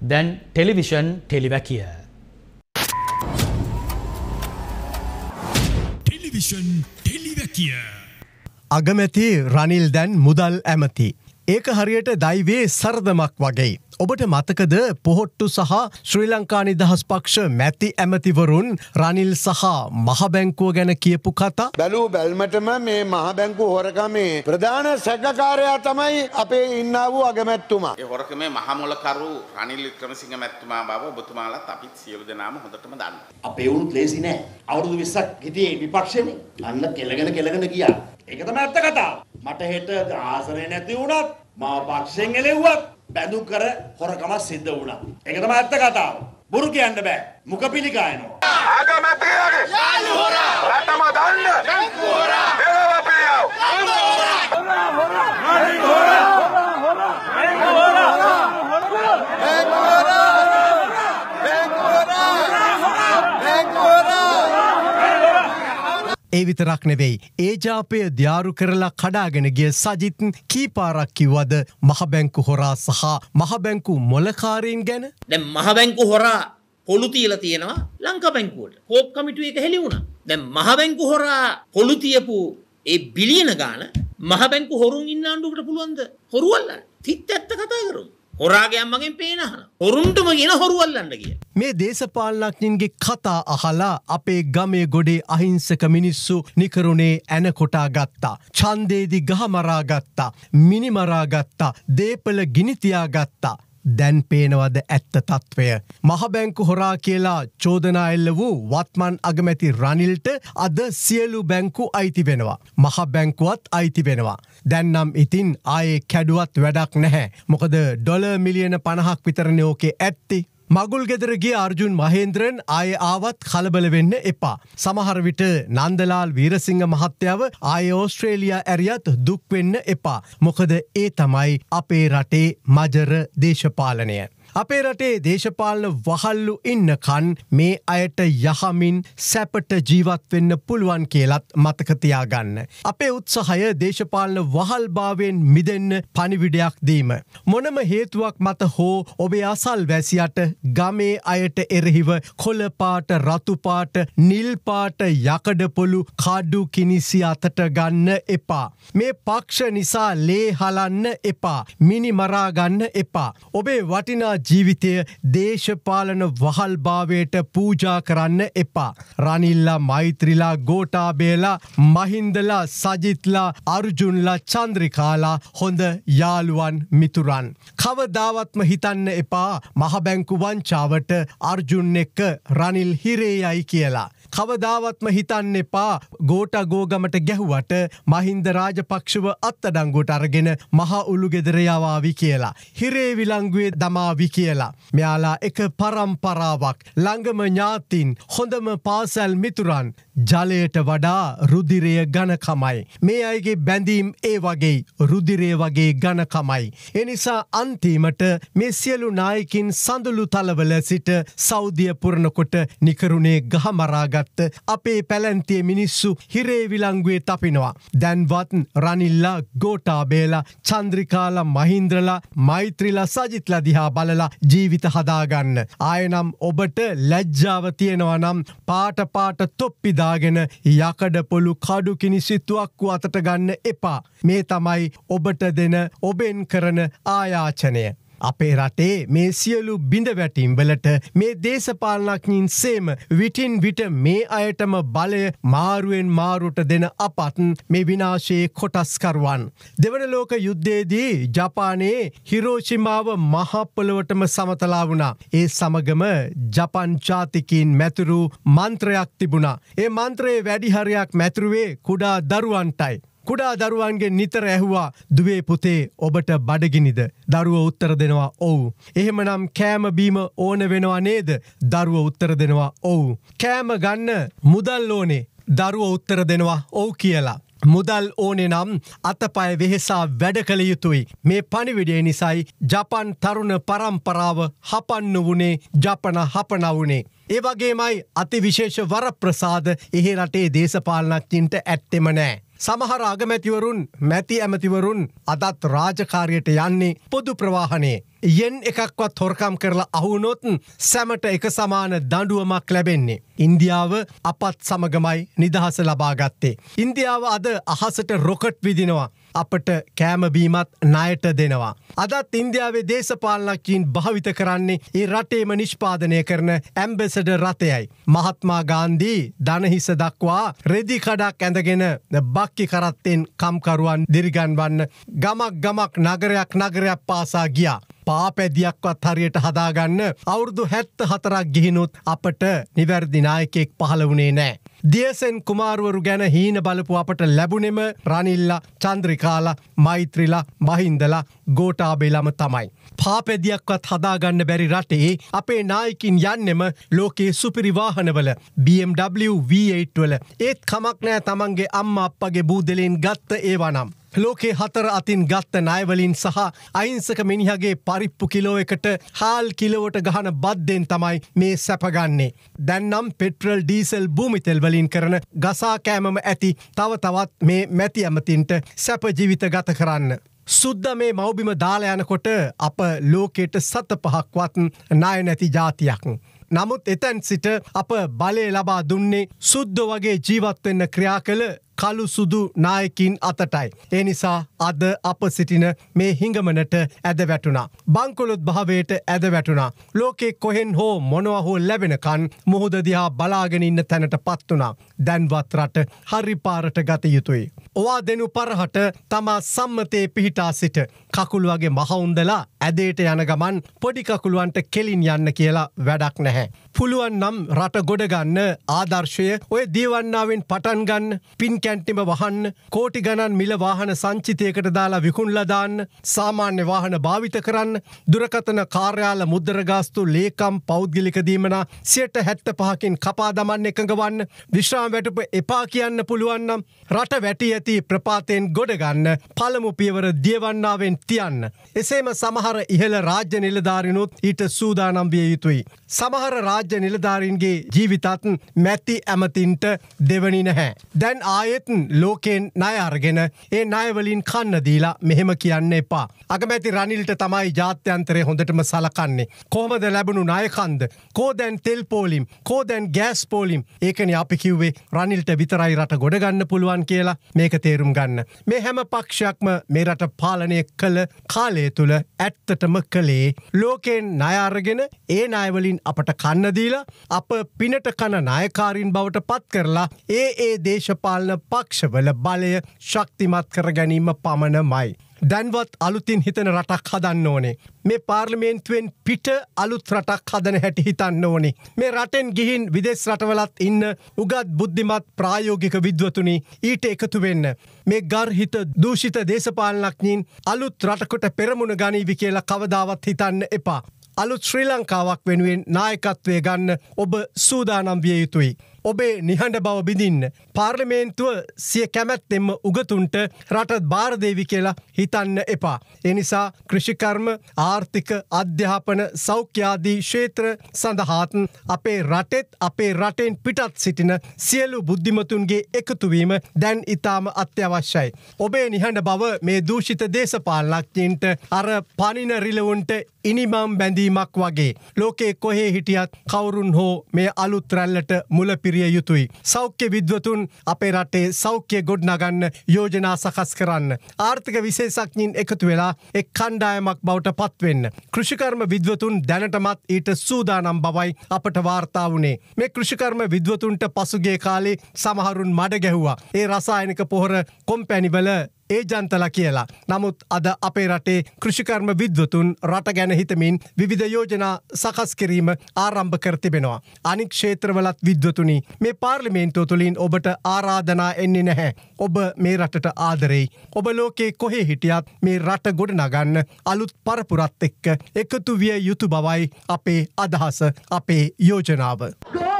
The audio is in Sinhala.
then television Televakia. ටෙලිවිෂන් ටෙලිවැකිය. අගමැති රනිල් දැන් මුදල් ඇමති. ඒක හරියට දයිවේ සරදමක් වගේ. ඔබට මතකද පොහොට්ටු සහ ශ්‍රී ලංකා නිදහස් පක්ෂ මැති ඇමතිවරුන් රනිල් සහ මහබැංකුව ගැන කියපු කතා. බැලූ බැල්මටම මේ මහබැංකු හොරකමේ ප්‍රධාන සැකකාරයා තමයි අපේ ඉන්න වූ අගමැත්තුමා. හොරකමේ මහමොලකරු රනිල් ක්‍රමසිංහ මැත්තුමා බව ඔබතුමාලත් අපිත් සියලු දෙනාම හොඳටම දන්න. අපේ වුණුත් ලේසි නෑ. අවුරුදු 20ක් හිටියේ විපක්ෂනේ. අන්න කෙලගෙන කෙලගෙන ගියා. ඒක තමයි ඇත්ත කතාව. මට හෙට ආසනය නැති වුණත් මාව පක්ෂෙන් එලෙව්වත් බැඳු කර හොරකම සිද්ධ වුණා. ඒක තමයි ඇත්ත කතාව. බොරු කියන්න බෑ. මුඛ පිළිකා එනවා. අගමැතිගේ යාළු හොරා. රටම දන්න. ජංගු හොරා. දේවපියෝ. ඒ විතරක් නෙවෙයි. ඒජාපය ධ්‍යාරු කරලා කඩාගෙන ගිය සජිත් කීපාරක්කිවද මහබැංකු හොරා සහ මහබැංකු මොලකාරීන් ගැන දැ මහබැංකු හොරා පොළුතියල තියෙනවා ලංකබැංකුවට කෝප් කමිටුව එක හෙළි වුණ. දැ මහබැංකු හොරා පොළුතියපු ඒ බිලියන ගාන මහබැංකු හොරුන් ඉන්න අන්ඩුකට පුළුවන්ද හොරුවල්ල තිත් ඇත්ත කතා කරුම්. හොරාගයම් මගින් පේනහන හොරුන්ටම ගෙන හොරුවල්ලන්න කිය. මේ දේශපාලනඥන්ගේ කතා අහලා අපේ ගමේ ගොඩේ අහිංසක මිනිස්සු නිකරුණේ ඇන කොටා ගත්තා. චන්දේදි ගහමරා ගත්තා. මිනිමරා ගත්තා. දේපල ගිනිතියා ගත්තා. දැන් පේනවද ඇත්ත තත්ත්වය. මහබැංකු හොරා කියලා චෝදනාල්ල වූ වත්මන් අගමැති රනිල්ට අද සියලු බැංකු අයිති වෙනවා. මහබැංකුවත් අයිති වෙනවා. දැන්නම් ඉතින් ආයේ කැඩුවත් වැඩක් නැහැ. මොකද ඩොල මිලියන පණහක් විතරණයෝකේ ඇත්ති. මගුල් ගෙදරගේ අර්ජුන් මහේන්ද්‍රෙන් ආය ආවත් කලබල වෙන්න එපා. සමහරවිට නන්දලාල් වීරසිංහ මහත්‍යාව ආය ඕස්ට්‍රේලියයා ඇරියත් දුක්වෙන්න එපා. මොකද ඒ තමයි අපේ රටේ මජර දේශපාලනය. අපේ රටේ දේශපාලන වහල්ලු ඉන්නකන් මේ අයට යහමින් සැපට ජීවත්වෙන්න පුළුවන් කියලත් මතකතියාගන්න. අපේ උත්සහය දේශපාලන වහල්භාවෙන් මිදන්න පනිවිඩයක් දීම. මොනම හේතුවක් මත හෝ ඔබේ අසල් වැසියට ගමේ අයට එරහිව කොලපාට රතුපාට නිල්පාට යකඩපොළු කාඩු කිනිසි අතට ගන්න එපා. මේ පක්ෂ නිසා ලේ හලන්න එපා මිනිමරාගන්න එපා. ඔබේ වටිනා ජීවිතය දේශපාලන වහල්භාවයට පූජා කරන්න එපා. රනිල්ලා මෛත්‍රිලා ගෝටාබේලා මහින්දලා සජිත්ලා අර්ජුන්ලා චන්ද්‍රිකාලා හොඳ යාළුවන් මිතුරන්. කවදාවත්ම හිතන්න එපා මහබැංකු වංචාවට අර්ජුන් එක්ක රනිල් හිරේයයි කියලා. කවදාවත්ම හිතන්න එපා ගෝට ගෝගමට ගැහුවට මහින්ද රාජපක්ෂව අත්තඩංගුට අරගෙන මහා උළුගෙදරයාවාවි කියලා. හිරේ විලංගුවේ දමාවි කියලා. මෙයාලා එක පරම්පරාවක් ළඟම ඥාතින් හොඳම පාසැල් මිතුරන් ජලයට වඩා රුදිරය ගණකමයි. මේ අයගේ බැඳීම් ඒ වගේ රුදිරය වගේ ගණකමයි. එනිසා අන්තිමට මේ සියලු නායකින් සඳුළු තලවල සිට සෞධිය පුරණකොට නිකරුණේ ගහමරාගත් කරගත්ත අපේ පැලැන්තිය මිනිස්සු හිරේවිලංගුවේ තපිනවා. දැන්වත් රනිල්ලා ගෝටාබේලා චන්ද්‍රිකාල මහින්ද්‍රලා මෛත්‍රිලා සජිත්ල දිහා බලලා ජීවිත හදාගන්න. ආයනම් ඔබට ලැජ්ජාව තියෙනවා නම් පාට පාට තොප්පිදාගෙන යකඩ පොළු කඩු කිනිසිතුවක්කු අතට ගන්න එපා. මේ තමයි ඔබට දෙන ඔබෙන් කරන ආයාචනය. අපේ රටේ මේ සියලු බිඳවැටිම් වලට මේ දේශපාලනක්ඥින් සේම විටින් විට මේ අයටම බලය මාරුවෙන් මාරුට දෙන අපත්න් මේ විනාශයේ කොටස්කරුවන්. දෙවන ලෝක යුද්ධයේදී ජපානයේ හිරෝෂිමාව මහප්පලවටම සමතලා වුණා. ඒ සමගම ජපන් ජාතිකින් මැතුරු මන්ත්‍රයක් තිබුණා. ඒ මන්ත්‍රයේ වැඩිහරයක් මැතුරුවේ කුඩා දරුවන්ටයි. කුඩා දරුවන්ගෙන් නිතර ඇහුවා දුවේ පුතේ ඔබට බඩගිනිද දරුව උත්තර දෙනවා ඔවු. එහෙමනම් කෑමබීම ඕන වෙනවා නේද දරුව උත්තර දෙනවා ඔවු. කෑම ගන්න මුදල් ඕනේ දරුව උත්තර දෙනවා ඔවු කියලා. මුදල් ඕනෙ නම් අතපය වෙහෙසා වැඩ කළ යුතුයි. මේ පනිවිඩේ නිසයි ජපන් තරුණ පරම්පරාව හපන්න වුණේ ජපන හපනවුණේ. ඒවගේමයි අතිවිශේෂ වර ප්‍රසාද එහෙ රටේ දේශපාලනක්චින්ට ඇත්තෙම නෑ. සමහර අගමැතිවරුන් මැති ඇමතිවරුන් අදත් රාජකාරයට යන්නේ පොදු ප්‍රවාහනේ. යෙන් එකක්වත් හොරකම් කරලා අහුනොත්න් සැමට එක සමාන දඩුවමක් ලැබෙන්නේ. ඉන්දියාව අපත් සමගමයි නිදහස ලබාගත්තේ. ඉන්දියාව අද අහසට රොකට් විදිනවා. අපට කෑමබීමත් ණයට දෙනවා. අදත් ඉන්දියාවේ දේශපාලනක්කින් භාවිත කරන්නේ ඒ රටේම නිෂ්පාදනය කරන ඇම්බෙසඩ රථයයි. මහත්මා ගාන්දී දනහිස දක්වා රෙදිකඩක් ඇඳගෙන බක්කි කරත්තෙන් කම්කරුවන් දිරිගන්වන්න ගමක් ගමක් නගරයක් නගරයක් පාසා ගියා. පාපැදියක්වත් හරියට හදාගන්න අවුරුදු හැත්ත හතරක් ගිහිනුත් අපට නිවැරදිනායකෙක් පහළ වුණේ නෑ. දියසෙන් කුමාරුවරු ගැන හීන බලපු අපට ලැබුණෙම රනිල්ලා චන්ද්‍රිකාලා මෛත්‍රිලා මහින්දලා ගෝටාබෙලම තමයි. පාපෙදියක්වත් හදාගන්න බැරි රටේ අපේ නායකින් යන්නෙම ලෝකයේ සුපිරිවාහනවල BMW V8 වල ඒත් කමක් නෑ තමන්ගේ අම්ම අපගේ බූදලෙන් ගත්ත ඒවනම්. ලෝකේ හතර අතින් ගත්ත නයවලින් සහ අයින්සක මිනිහගේ පරිප්පු කිලෝ එකට හාල් කිලෝවට ගහන බද්දෙන් තමයි මේ සැපගන්නේ. දැන්නම් පෙට්‍රල් ඩීසල් භූමිතෙල්වලින් කරන ගසාකෑමම ඇති තව තවත් මේ මැති ඇමතින්ට සැපජීවිත ගත කරන්න. සුද්ද මේ මවබිම දාලයනකොට අප ලෝකෙට සත පහක්වත් නාය නැති ජාතියක්. නමුත් එතැන් සිට අප බලය ලබා දුන්නේ සුද්ද වගේ ජීවත්වෙන්න ක්‍රියා කළ කළු සුදු නායකින් අතටයි. ඒ නිසා අද අප සිටින මේ හිඟමනට ඇද වැටුණා. බංකොලොත් භාවයට ඇද වැටුණා. ලෝකෙ කොහෙන් හෝ මොනවහෝ ලැබෙනකන් මුහුදදිහා බලාගෙනඉන්න තැනට පත්වනා. දැන්වත්රට හරිපාරට ගත යුතුයි. ඔවා දෙනු පරහට තමා සම්මතයේ පිහිටා සිට කකුල් වගේ මහවුන්දලා ඇදේට යනගමන් පොඩිකකුළුවන්ට කෙලින් යන්න කියලා වැඩක් නැහැ. පුළුවන් නම් රට ගොඩගන්න ආදර්ශය ඔය දීවන්නාවෙන් පටන්ගන්න පින් කැන්ටිම වහන්න කෝටි ගණන් මිල වාහන සංචිතයකට දාලා විකුණලදාන්න සාමාන්‍ය වාහන භාවිත කරන්න දුරකතන කාර්යාල මුද්දරගාස්තු ලේකම් පෞද්ගලිකදීමන සියට හැත්ත පහකින් කපා දමන්න එකඟවන්න විශ්‍රාම් වැටප එපා කියන්න පුළුවන්නම් රට වැටි ඇති ප්‍රපාතයෙන් ගොඩගන්න පළමු පියවර දියවන්නාවෙන් තියන්න. එසේම සමහර ඉහළ රාජ්‍ය නිලධාරිනුත් ඊට සූදානම් විය යුතුයි. සමහර රාජ රාජ්‍ය නිලධාරීන්ගේ ජීවිතත් මැති ඇමතින්ට දෙවනි නැහැ. දැන් ආයෙත්න් ලෝකෙන් නය අරගෙන ඒ නයවලින් කන්නදීලා මෙහෙම කියන්න එපා. අගමැති රනිල්ට තමයි ජාත්‍යන්තරය හොඳටම සලකන්නේ. කොහමද ලැබුණු නායකන්ද. කෝදැන් තෙල් පෝලිම් කෝදැන් ගෑස් පෝලිම් ඒකන අපි කිව්වේ රනිල්ට විතරයි රට ගොඩගන්න පුළුවන් කියලා මේක තේරුම් ගන්න. මේ හැම පක්ෂයක්ම මේ රට පාලනය කළ කාලය තුළ ඇත්තටම කළේ ලෝකෙන් නයාරගෙන ඒ නායවලින් අපට කන්න දීලා අප පිනට කන නායකාරින් බවට පත් කරලා ඒ ඒ දේශපාලන පක්ෂවල බලය ශක්තිමත් කර ගැනීම පමණමයි. දැන්වත් අලුතින් හිතන රටක් හදන්න ඕනේ. මේ පාර්ලිමේන්තුවෙන් පිට අලුත් රටක් හදන හැටි හිතන්න ඕනි. මේ රටෙන් ගිහින් විදෙස් රටවලත් ඉන්න උගත් බුද්ධිමත් ප්‍රායෝගික විද්වතුනි ඊට එකතු වෙන්න. මේ ගර්හිත දූෂිත දේශපාලනක්ඥින් අලුත් රටකොට පෙරමුණ ගනීවි කියලා කවදාවත් හිතන්න එපා. අලුත් ශ්‍රී ලංකාවක් වෙනුවෙන් නායකත්වය ගන්න ඔබ සූදානම් විය යුතුයි. ඔබේ නිහඬ බව බිඳින්න. පාර්ලිමේන්තුව සිය කැමැත්තෙම උගතුන්ට රටත් භාරදේවි කියලා හිතන්න එපා. එනිසා කෘෂිකර්ම ආර්ථික අධ්‍යාපන සෞඛ්‍යාදී ශේත්‍ර සඳහාතන් අපේ රටෙත් අපේ රටෙන් පිටත් සිටින සියලු බුද්ධිමතුන්ගේ එකතුවීම දැන් ඉතාම අත්‍යවශ්‍යයි. ඔබේ නිහඬ බව මේ දූෂිත දේශපාලනක්ඥන්ට අර පනිනරිලවුන්ට ඉනිමම් බැඳීමක් වගේ. ලෝකේ කොහේ හිටියත් කවුරුන් හෝ මේ අලුත්රැල්ලට මුලපිර විය යුතුයි. සෞඛ්‍ය විද්වතුන් අපේ රටේ සෞඛ්‍ය ගොඩ්නගන්න යෝජනා සකස් කරන්න. ආර්ථික විශේෂක්ඥින් එකතු වෙලා එක් කණ්ඩායමක් බවට පත්වෙන්න. කෘෂිකර්ම විද්වතුන් දැනටමත් ඊට සූදානම් බවයි අපට වාර්තා වුණේ. මේ කෘෂිකර්ම විද්වතුන්ට පසුගේ කාලේ සමහරුන් මඩ ගැහ්වා. ඒ රසායනික පොහොර කොම්පැනිවල ඒජන්තල කියලා. නමුත් අද අපේ රටේ කෘෂිකර්ම විද්වතුන් රට ගැන හිතමින් විධ යෝජනා සකස් කිරීම ආරම්භ කරතිබෙනවා. අනික් ක්ෂේත්‍රවලත් විද්වතුනි මේ පාර්ලිමේන්තුව තුළින් ඔබට ආරාධනා එන්නේ නැහැ. ඔබ මේ රටට ආදරෙයි. ඔබ ලෝකේ කොහේ හිටියත් මේ රට ගොඩනගන්න අලුත් පරපුරත් එක්ක එකතු විය යුතු බවයි අපේ අදහස අපේ යෝජනාව. Go!